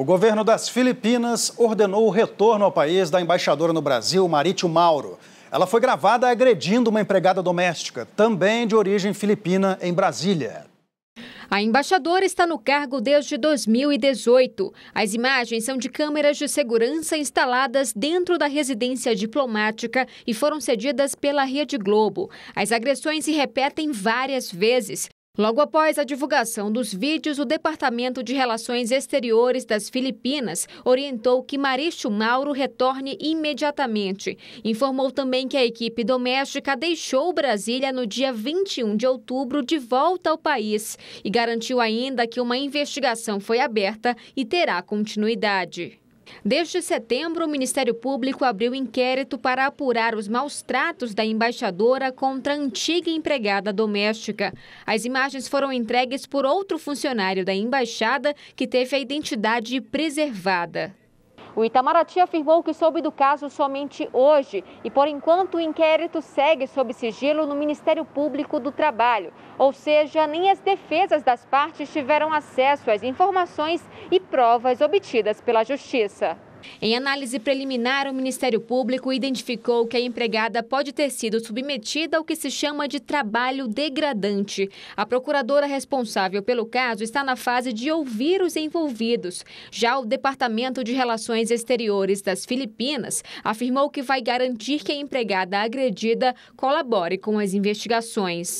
O governo das Filipinas ordenou o retorno ao país da embaixadora no Brasil, Marítio Mauro. Ela foi gravada agredindo uma empregada doméstica, também de origem filipina, em Brasília. A embaixadora está no cargo desde 2018. As imagens são de câmeras de segurança instaladas dentro da residência diplomática e foram cedidas pela Rede Globo. As agressões se repetem várias vezes. Logo após a divulgação dos vídeos, o Departamento de Relações Exteriores das Filipinas orientou que Maricho Mauro retorne imediatamente. Informou também que a equipe doméstica deixou Brasília no dia 21 de outubro de volta ao país e garantiu ainda que uma investigação foi aberta e terá continuidade. Desde setembro, o Ministério Público abriu inquérito para apurar os maus tratos da embaixadora contra a antiga empregada doméstica. As imagens foram entregues por outro funcionário da embaixada que teve a identidade preservada. O Itamaraty afirmou que soube do caso somente hoje e, por enquanto, o inquérito segue sob sigilo no Ministério Público do Trabalho, ou seja, nem as defesas das partes tiveram acesso às informações e provas obtidas pela Justiça. Em análise preliminar, o Ministério Público identificou que a empregada pode ter sido submetida ao que se chama de trabalho degradante. A procuradora responsável pelo caso está na fase de ouvir os envolvidos. Já o Departamento de Relações Exteriores das Filipinas afirmou que vai garantir que a empregada agredida colabore com as investigações.